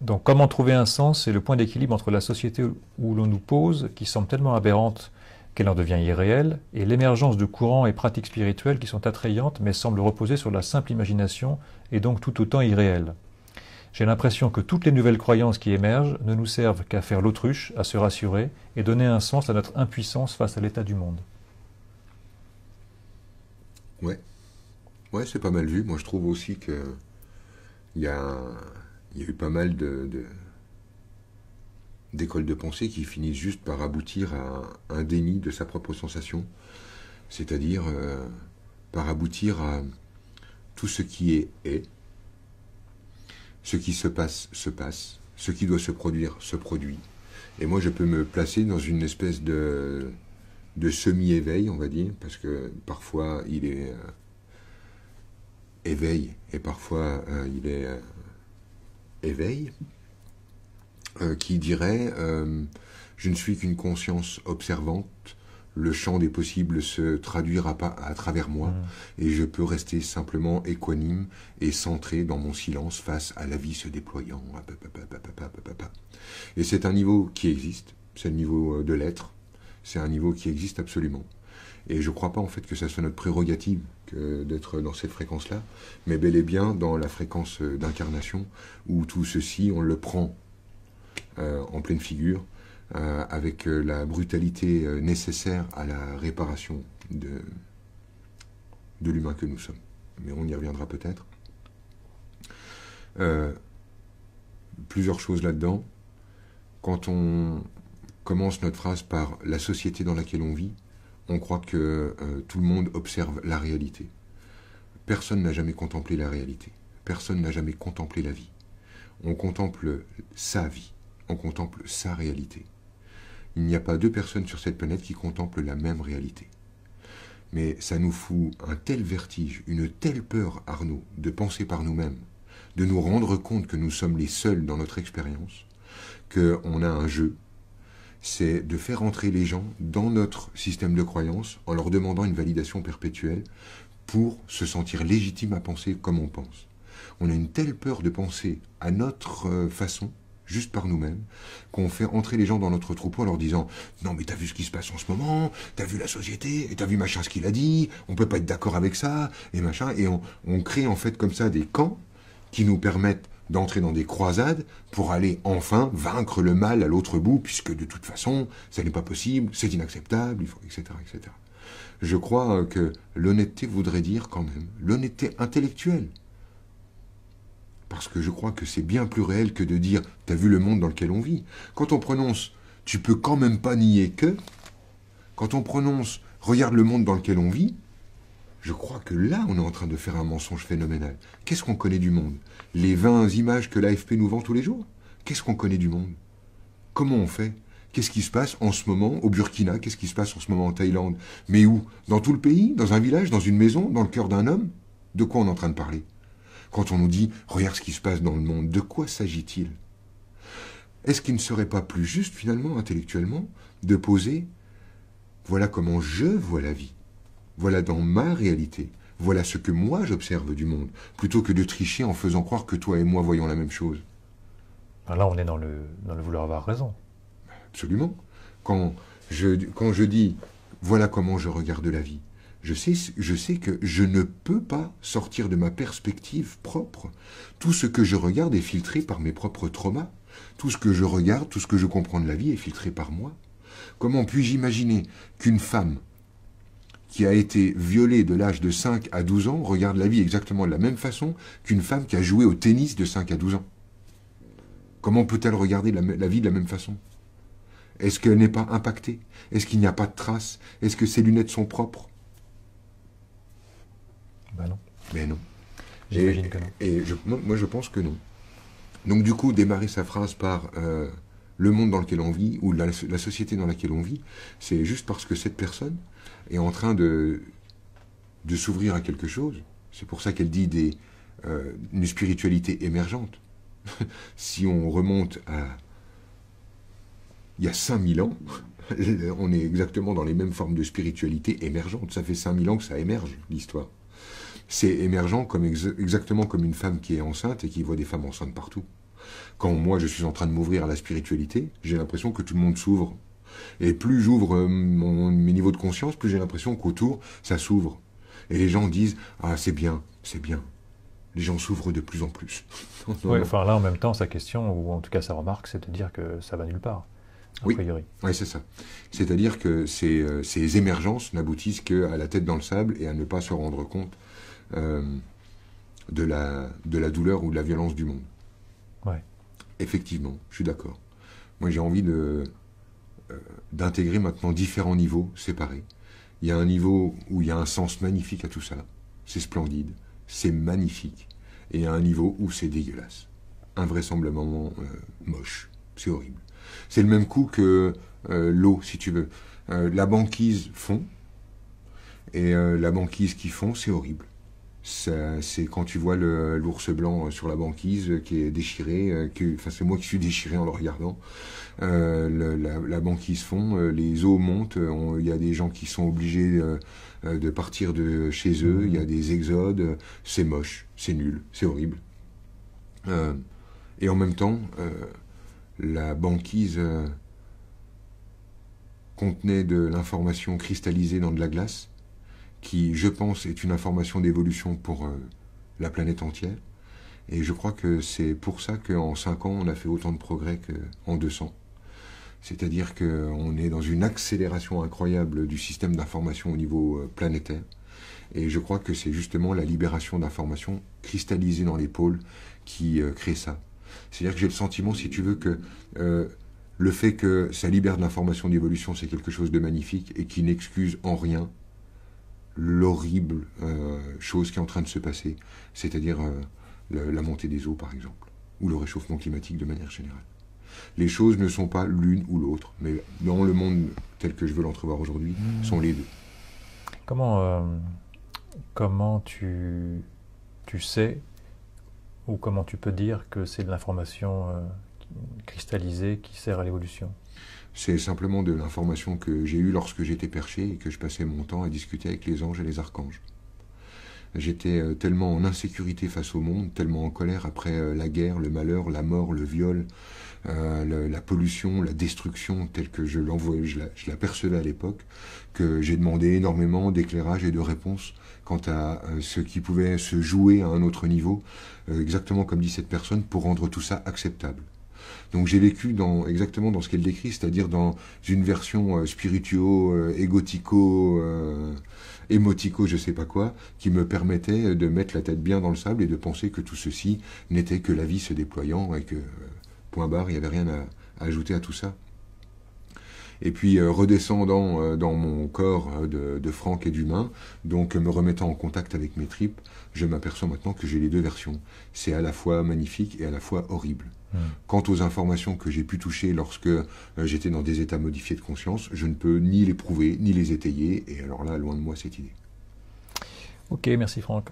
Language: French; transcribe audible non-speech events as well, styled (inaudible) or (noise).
Donc comment trouver un sens C'est le point d'équilibre entre la société où l'on nous pose, qui semble tellement aberrante qu'elle en devient irréelle, et l'émergence de courants et pratiques spirituelles qui sont attrayantes mais semblent reposer sur la simple imagination et donc tout autant irréelles. J'ai l'impression que toutes les nouvelles croyances qui émergent ne nous servent qu'à faire l'autruche, à se rassurer et donner un sens à notre impuissance face à l'état du monde. Ouais. Ouais, c'est pas mal vu. Moi, je trouve aussi que il y a il y a eu pas mal de, d'écoles de, pensée qui finissent juste par aboutir à un, déni de sa propre sensation, c'est-à-dire euh, par aboutir à tout ce qui est est, ce qui se passe se passe, ce qui doit se produire se produit, et moi je peux me placer dans une espèce de, semi-éveil, on va dire, parce que parfois il est euh, éveil et parfois euh, il est éveil, euh, qui dirait euh, Je ne suis qu'une conscience observante, le champ des possibles se traduira pas à travers moi, mm. et je peux rester simplement équanime et centré dans mon silence face à la vie se déployant. Et c'est un niveau qui existe, c'est le niveau euh, de l'être, c'est un niveau qui existe absolument. Et je ne crois pas en fait que ça soit notre prérogative d'être dans cette fréquence-là, mais bel et bien dans la fréquence euh, d'incarnation où tout ceci, on le prend euh, en pleine figure, euh, avec la brutalité nécessaire à la réparation de, de l'humain que nous sommes. Mais on y reviendra peut-être. plusieurs choses là-dedans. Quand on commence notre phrase par la société dans laquelle on vit, on croit que euh, tout le monde observe la réalité. Personne n'a jamais contemplé la réalité. Personne n'a jamais contemplé la vie. On contemple sa vie. On contemple sa réalité. Il n'y a pas deux personnes sur cette planète qui contemplent la même réalité. Mais ça nous fout un tel vertige, une telle peur, Arnaud, de penser par nous-mêmes, de nous rendre compte que nous sommes les seuls dans notre expérience, qu'on a un jeu, c'est de faire entrer les gens dans notre système de croyance en leur demandant une validation perpétuelle pour se sentir légitime à penser comme on pense. On a une telle peur de penser à notre euh, façon, juste par nous-mêmes, qu'on fait entrer les gens dans notre troupeau en leur disant Non, mais t'as vu ce qui se passe en ce moment, t'as vu la société, et t'as vu machin ce qu'il a dit, on peut pas être d'accord avec ça, et machin. Et on, on crée en fait comme ça des camps qui nous permettent d'entrer dans des croisades pour aller enfin vaincre le mal à l'autre bout, puisque de toute façon, ça n'est pas possible, c'est inacceptable, il faut, etc., etc. Je crois que l'honnêteté voudrait dire quand même l'honnêteté intellectuelle. Parce que je crois que c'est bien plus réel que de dire t'as vu le monde dans lequel on vit. Quand on prononce tu peux quand même pas nier que, quand on prononce regarde le monde dans lequel on vit, je crois que là, on est en train de faire un mensonge phénoménal. Qu'est-ce qu'on connaît du monde Les 20 images que l'AFP nous vend tous les jours Qu'est-ce qu'on connaît du monde Comment on fait Qu'est-ce qui se passe en ce moment au Burkina Qu'est-ce qui se passe en ce moment en Thaïlande Mais où Dans tout le pays Dans un village Dans une maison Dans le cœur d'un homme De quoi on est en train de parler Quand on nous dit « Regarde ce qui se passe dans le monde », de quoi s'agit-il Est-ce qu'il ne serait pas plus juste, finalement, intellectuellement, de poser « Voilà comment je vois la vie » voilà dans ma réalité, voilà ce que moi j'observe du monde, plutôt que de tricher en faisant croire que toi et moi voyons la même chose. Ah, là, on est dans le, vouloir avoir raison. Absolument. Quand je, quand je dis voilà comment je regarde la vie, je sais, je sais que je ne peux pas sortir de ma perspective propre. Tout ce que je regarde est filtré par mes propres traumas. Tout ce que je regarde, tout ce que je comprends de la vie est filtré par moi. Comment puis-je imaginer qu'une femme qui a été violée de l'âge de 5 à 12 ans regarde la vie exactement de la même façon qu'une femme qui a joué au tennis de 5 à 12 ans Comment peut-elle regarder la, vie de la même façon est-ce qu'elle n'est pas impactée Est-ce qu'il n'y a pas de traces Est-ce que ses lunettes sont propres Ben non. Mais non. J'imagine que non. Et moi, je pense que non. Donc, du coup, démarrer sa phrase par euh, le monde dans lequel on vit ou la, société dans laquelle on vit, c'est juste parce que cette personne est en train de, de s'ouvrir à quelque chose. C'est pour ça qu'elle dit des, euh, une spiritualité émergente. (laughs) si on remonte à il y a 5000 ans, (laughs) on est exactement dans les mêmes formes de spiritualité émergente. Ça fait 5000 ans que ça émerge, l'histoire. C'est émergent comme exactement comme une femme qui est enceinte et qui voit des femmes enceintes partout. Quand moi je suis en train de m'ouvrir à la spiritualité, j'ai l'impression que tout le monde s'ouvre. Et plus j'ouvre euh, mes niveaux de conscience, plus j'ai l'impression qu'autour, ça s'ouvre. Et les gens disent Ah, c'est bien, c'est bien. Les gens s'ouvrent de plus en plus. (laughs) oui, enfin là, en même temps, sa question, ou en tout cas sa remarque, c'est de dire que ça va nulle part. A oui, oui c'est ça. C'est-à-dire que ces, euh, ces émergences n'aboutissent qu'à la tête dans le sable et à ne pas se rendre compte euh, de, la, de la douleur ou de la violence du monde. Effectivement, je suis d'accord. Moi, j'ai envie de euh, d'intégrer maintenant différents niveaux séparés. Il y a un niveau où il y a un sens magnifique à tout ça. C'est splendide, c'est magnifique. Et il y a un niveau où c'est dégueulasse. Invraisemblablement euh, moche. C'est horrible. C'est le même coup que euh, l'eau, si tu veux. la banquise fond. Et la banquise qui fond, c'est horrible c'est quand tu vois l'ours blanc euh, sur la banquise euh, qui est déchiré, euh, enfin c'est moi qui suis déchiré en le regardant. la, banquise fond, les eaux montent, il y a des gens qui sont obligés de, partir de chez eux, il y a mmh. des exodes, c'est moche, c'est nul, c'est horrible. et en même temps, la banquise contenait de l'information cristallisée dans de la glace qui, je pense, est une information d'évolution pour euh, la planète entière. Et je crois que c'est pour ça qu'en 5 ans, on a fait autant de progrès qu'en 200. C'est-à-dire qu'on est dans une accélération incroyable du système d'information au niveau euh, planétaire. Et je crois que c'est justement la libération d'informations cristallisées dans les pôles qui euh, crée ça. C'est-à-dire que j'ai le sentiment, si tu veux, que le fait que ça libère de l'information d'évolution, c'est quelque chose de magnifique et qui n'excuse en rien l'horrible euh, chose qui est en train de se passer, c'est-à-dire euh, la, montée des eaux par exemple, ou le réchauffement climatique de manière générale. Les choses ne sont pas l'une ou l'autre, mais dans le monde tel que je veux l'entrevoir aujourd'hui, hmm. sont les deux. Comment, euh, comment tu, tu sais ou comment tu peux dire que c'est de l'information cristallisée qui sert à l'évolution c'est simplement de l'information que j'ai eue lorsque j'étais perché et que je passais mon temps à discuter avec les anges et les archanges. J'étais euh, tellement en insécurité face au monde, tellement en colère après euh, la guerre, le malheur, la mort, le viol, euh, la, pollution, la destruction telle que je, je la, je la percevais à l'époque, que j'ai demandé énormément d'éclairage et de réponses quant à ce qui pouvait se jouer à un autre niveau, exactement comme dit cette personne, pour rendre tout ça acceptable. Donc j'ai vécu dans, exactement dans ce qu'elle décrit, c'est-à-dire dans une version euh, spirituo, euh, égotico, euh, émotico, je sais pas quoi, qui me permettait de mettre la tête bien dans le sable et de penser que tout ceci n'était que la vie se déployant et que, point barre, il n'y avait rien à ajouter à tout ça et puis euh, redescendant euh, dans mon corps euh, de, Franck et d'humain, donc me remettant en contact avec mes tripes, je m'aperçois maintenant que j'ai les deux versions. C'est à la fois magnifique et à la fois horrible. Hmm. Quant aux informations que j'ai pu toucher lorsque j'étais dans des états modifiés de conscience, je ne peux ni les prouver, ni les étayer, et alors là, loin de moi cette idée. Ok, merci Franck.